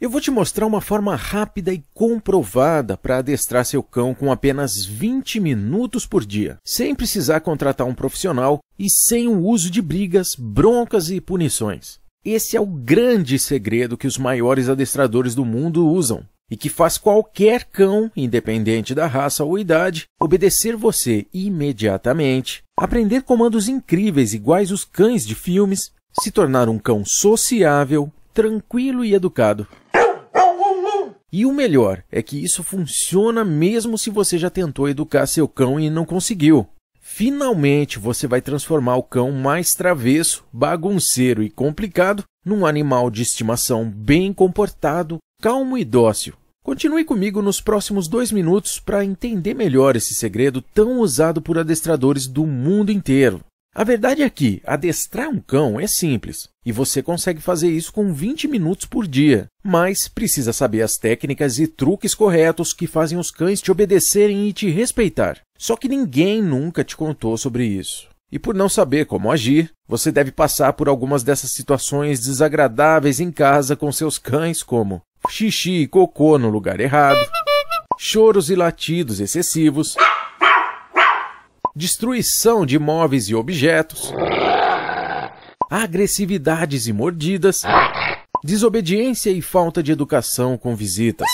Eu vou te mostrar uma forma rápida e comprovada para adestrar seu cão com apenas 20 minutos por dia, sem precisar contratar um profissional e sem o uso de brigas, broncas e punições. Esse é o grande segredo que os maiores adestradores do mundo usam e que faz qualquer cão, independente da raça ou idade, obedecer você imediatamente, aprender comandos incríveis iguais os cães de filmes, se tornar um cão sociável, tranquilo e educado. E o melhor é que isso funciona mesmo se você já tentou educar seu cão e não conseguiu. Finalmente você vai transformar o cão mais travesso, bagunceiro e complicado num animal de estimação bem comportado, calmo e dócil. Continue comigo nos próximos dois minutos para entender melhor esse segredo tão usado por adestradores do mundo inteiro. A verdade é que adestrar um cão é simples e você consegue fazer isso com 20 minutos por dia, mas precisa saber as técnicas e truques corretos que fazem os cães te obedecerem e te respeitar. Só que ninguém nunca te contou sobre isso. E por não saber como agir, você deve passar por algumas dessas situações desagradáveis em casa com seus cães, como xixi e cocô no lugar errado, choros e latidos excessivos destruição de móveis e objetos, agressividades e mordidas, desobediência e falta de educação com visitas.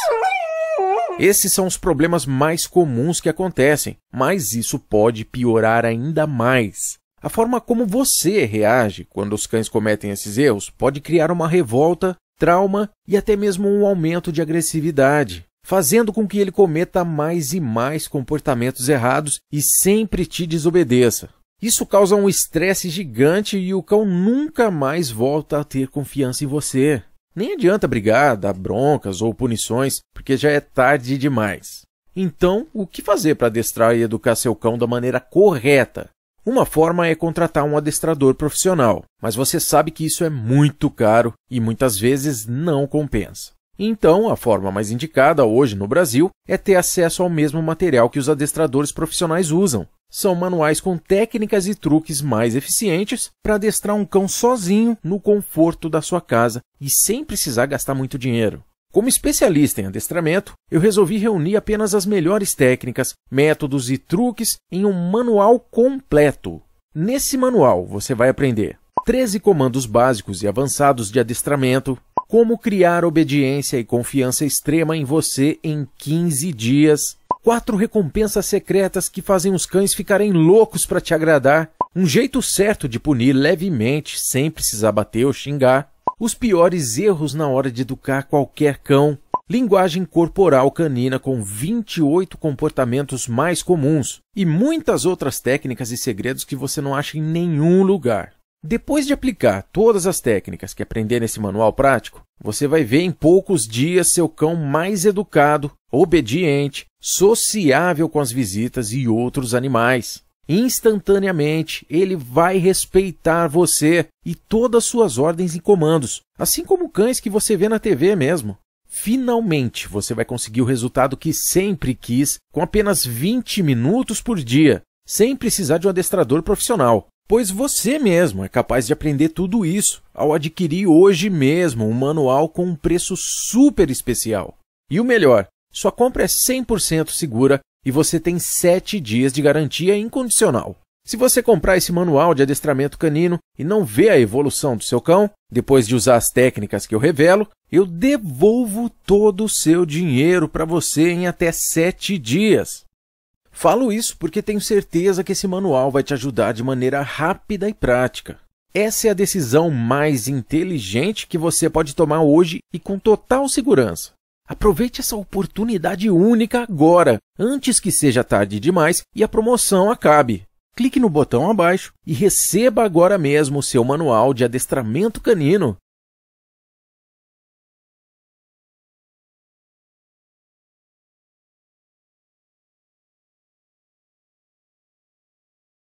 Esses são os problemas mais comuns que acontecem, mas isso pode piorar ainda mais. A forma como você reage quando os cães cometem esses erros pode criar uma revolta, trauma e até mesmo um aumento de agressividade fazendo com que ele cometa mais e mais comportamentos errados e sempre te desobedeça. Isso causa um estresse gigante e o cão nunca mais volta a ter confiança em você. Nem adianta brigar, dar broncas ou punições, porque já é tarde demais. Então, o que fazer para adestrar e educar seu cão da maneira correta? Uma forma é contratar um adestrador profissional, mas você sabe que isso é muito caro e muitas vezes não compensa. Então, a forma mais indicada hoje no Brasil é ter acesso ao mesmo material que os adestradores profissionais usam. São manuais com técnicas e truques mais eficientes para adestrar um cão sozinho no conforto da sua casa e sem precisar gastar muito dinheiro. Como especialista em adestramento, eu resolvi reunir apenas as melhores técnicas, métodos e truques em um manual completo. Nesse manual, você vai aprender 13 comandos básicos e avançados de adestramento, como criar obediência e confiança extrema em você em 15 dias. Quatro recompensas secretas que fazem os cães ficarem loucos para te agradar. Um jeito certo de punir levemente, sem precisar bater ou xingar. Os piores erros na hora de educar qualquer cão. Linguagem corporal canina com 28 comportamentos mais comuns e muitas outras técnicas e segredos que você não acha em nenhum lugar. Depois de aplicar todas as técnicas que aprender nesse manual prático, você vai ver em poucos dias seu cão mais educado, obediente, sociável com as visitas e outros animais. Instantaneamente, ele vai respeitar você e todas suas ordens e comandos, assim como cães que você vê na TV mesmo. Finalmente, você vai conseguir o resultado que sempre quis com apenas 20 minutos por dia, sem precisar de um adestrador profissional. Pois você mesmo é capaz de aprender tudo isso ao adquirir hoje mesmo um manual com um preço super especial. E o melhor, sua compra é 100% segura e você tem 7 dias de garantia incondicional. Se você comprar esse manual de adestramento canino e não ver a evolução do seu cão, depois de usar as técnicas que eu revelo, eu devolvo todo o seu dinheiro para você em até 7 dias. Falo isso porque tenho certeza que esse manual vai te ajudar de maneira rápida e prática. Essa é a decisão mais inteligente que você pode tomar hoje e com total segurança. Aproveite essa oportunidade única agora, antes que seja tarde demais e a promoção acabe. Clique no botão abaixo e receba agora mesmo o seu manual de adestramento canino.